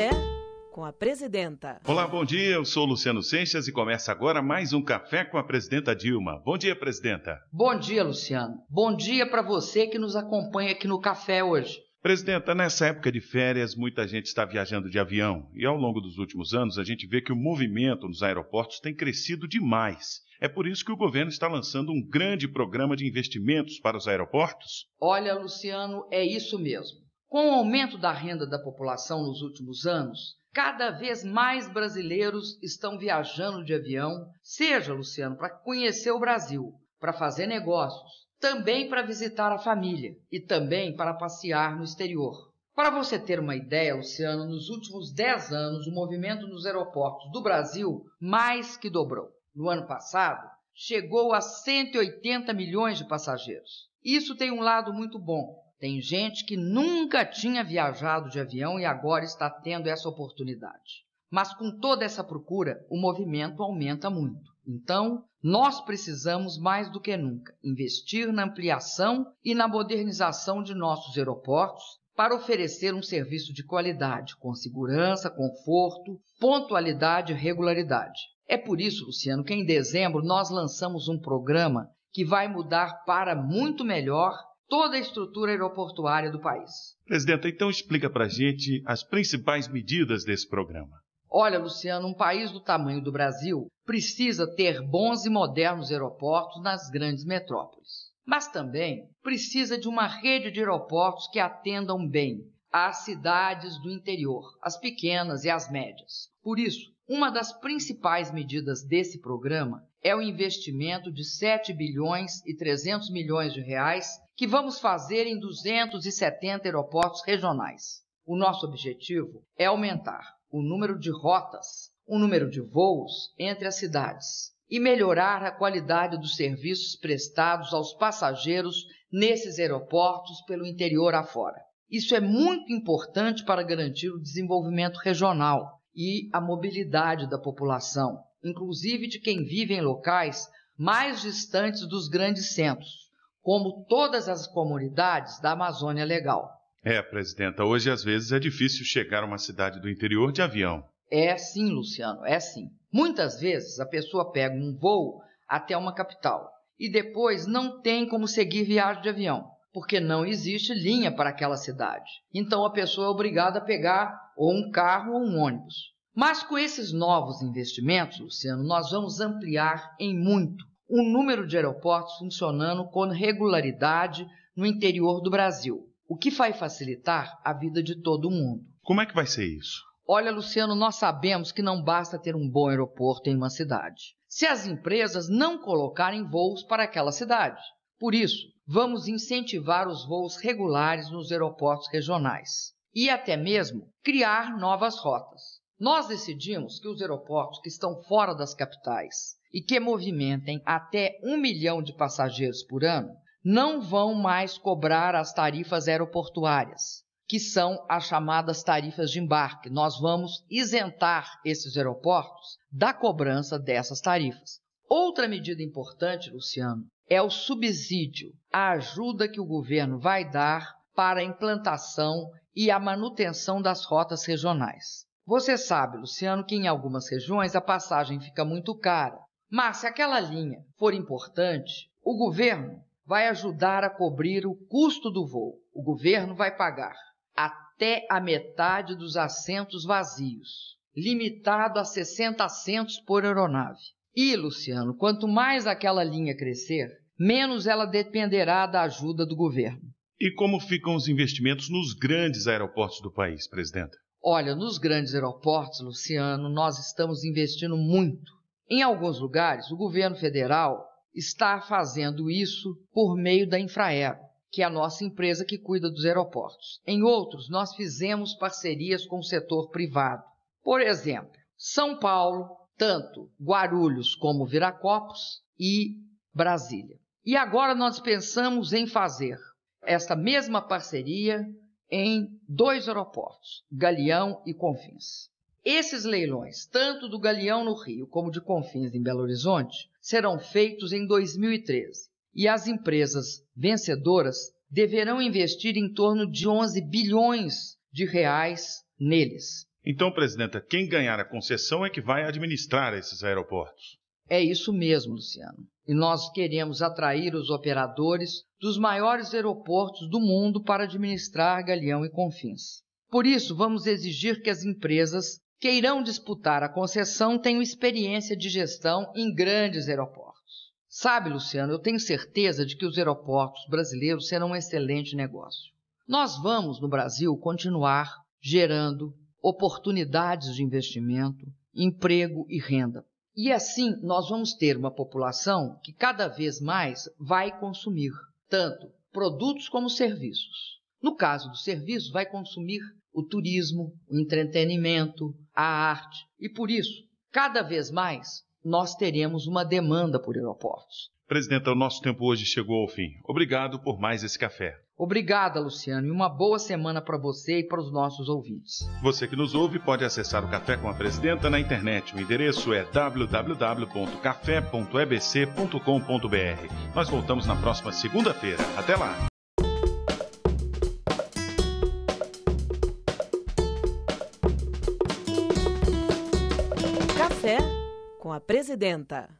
Café com a Presidenta. Olá, bom dia. Eu sou Luciano Seixas e começa agora mais um Café com a Presidenta Dilma. Bom dia, Presidenta. Bom dia, Luciano. Bom dia para você que nos acompanha aqui no Café hoje. Presidenta, nessa época de férias, muita gente está viajando de avião e ao longo dos últimos anos a gente vê que o movimento nos aeroportos tem crescido demais. É por isso que o governo está lançando um grande programa de investimentos para os aeroportos? Olha, Luciano, é isso mesmo. Com o aumento da renda da população nos últimos anos, cada vez mais brasileiros estão viajando de avião, seja, Luciano, para conhecer o Brasil, para fazer negócios, também para visitar a família e também para passear no exterior. Para você ter uma ideia, Luciano, nos últimos 10 anos o movimento nos aeroportos do Brasil mais que dobrou. No ano passado, chegou a 180 milhões de passageiros. Isso tem um lado muito bom, tem gente que nunca tinha viajado de avião e agora está tendo essa oportunidade. Mas com toda essa procura, o movimento aumenta muito. Então, nós precisamos mais do que nunca investir na ampliação e na modernização de nossos aeroportos para oferecer um serviço de qualidade, com segurança, conforto, pontualidade e regularidade. É por isso, Luciano, que em dezembro nós lançamos um programa que vai mudar para muito melhor toda a estrutura aeroportuária do país. Presidenta, então explica para a gente as principais medidas desse programa. Olha, Luciano, um país do tamanho do Brasil precisa ter bons e modernos aeroportos nas grandes metrópoles. Mas também precisa de uma rede de aeroportos que atendam bem às cidades do interior, as pequenas e as médias. Por isso, uma das principais medidas desse programa é o investimento de 7 bilhões e 300 milhões de reais que vamos fazer em 270 aeroportos regionais. O nosso objetivo é aumentar o número de rotas, o número de voos entre as cidades e melhorar a qualidade dos serviços prestados aos passageiros nesses aeroportos pelo interior afora. Isso é muito importante para garantir o desenvolvimento regional e a mobilidade da população, inclusive de quem vive em locais mais distantes dos grandes centros, como todas as comunidades da Amazônia Legal. É, presidenta, hoje às vezes é difícil chegar a uma cidade do interior de avião. É sim, Luciano, é sim. Muitas vezes a pessoa pega um voo até uma capital e depois não tem como seguir viagem de avião, porque não existe linha para aquela cidade. Então a pessoa é obrigada a pegar ou um carro ou um ônibus. Mas com esses novos investimentos, Luciano, nós vamos ampliar em muito o número de aeroportos funcionando com regularidade no interior do Brasil, o que vai facilitar a vida de todo mundo. Como é que vai ser isso? Olha, Luciano, nós sabemos que não basta ter um bom aeroporto em uma cidade, se as empresas não colocarem voos para aquela cidade. Por isso, vamos incentivar os voos regulares nos aeroportos regionais e até mesmo criar novas rotas. Nós decidimos que os aeroportos que estão fora das capitais e que movimentem até um milhão de passageiros por ano não vão mais cobrar as tarifas aeroportuárias, que são as chamadas tarifas de embarque. Nós vamos isentar esses aeroportos da cobrança dessas tarifas. Outra medida importante, Luciano, é o subsídio, a ajuda que o governo vai dar para a implantação e a manutenção das rotas regionais. Você sabe, Luciano, que em algumas regiões a passagem fica muito cara. Mas se aquela linha for importante, o governo vai ajudar a cobrir o custo do voo. O governo vai pagar até a metade dos assentos vazios, limitado a 60 assentos por aeronave. E, Luciano, quanto mais aquela linha crescer, menos ela dependerá da ajuda do governo. E como ficam os investimentos nos grandes aeroportos do país, presidenta? Olha, nos grandes aeroportos, Luciano, nós estamos investindo muito. Em alguns lugares, o governo federal está fazendo isso por meio da Infraero, que é a nossa empresa que cuida dos aeroportos. Em outros, nós fizemos parcerias com o setor privado. Por exemplo, São Paulo, tanto Guarulhos como Viracopos e Brasília. E agora nós pensamos em fazer esta mesma parceria em dois aeroportos, Galeão e Confins. Esses leilões, tanto do Galeão no Rio como de Confins em Belo Horizonte, serão feitos em 2013 e as empresas vencedoras deverão investir em torno de 11 bilhões de reais neles. Então, presidenta, quem ganhar a concessão é que vai administrar esses aeroportos. É isso mesmo, Luciano. E nós queremos atrair os operadores dos maiores aeroportos do mundo para administrar Galeão e Confins. Por isso, vamos exigir que as empresas que irão disputar a concessão tenham experiência de gestão em grandes aeroportos. Sabe, Luciano, eu tenho certeza de que os aeroportos brasileiros serão um excelente negócio. Nós vamos, no Brasil, continuar gerando oportunidades de investimento, emprego e renda e assim nós vamos ter uma população que cada vez mais vai consumir tanto produtos como serviços. No caso dos serviços, vai consumir o turismo, o entretenimento, a arte. E por isso, cada vez mais, nós teremos uma demanda por aeroportos. Presidenta, o nosso tempo hoje chegou ao fim. Obrigado por mais esse café. Obrigada, Luciano, e uma boa semana para você e para os nossos ouvintes. Você que nos ouve pode acessar o Café com a Presidenta na internet. O endereço é www.café.ebc.com.br. Nós voltamos na próxima segunda-feira. Até lá! Café com a Presidenta.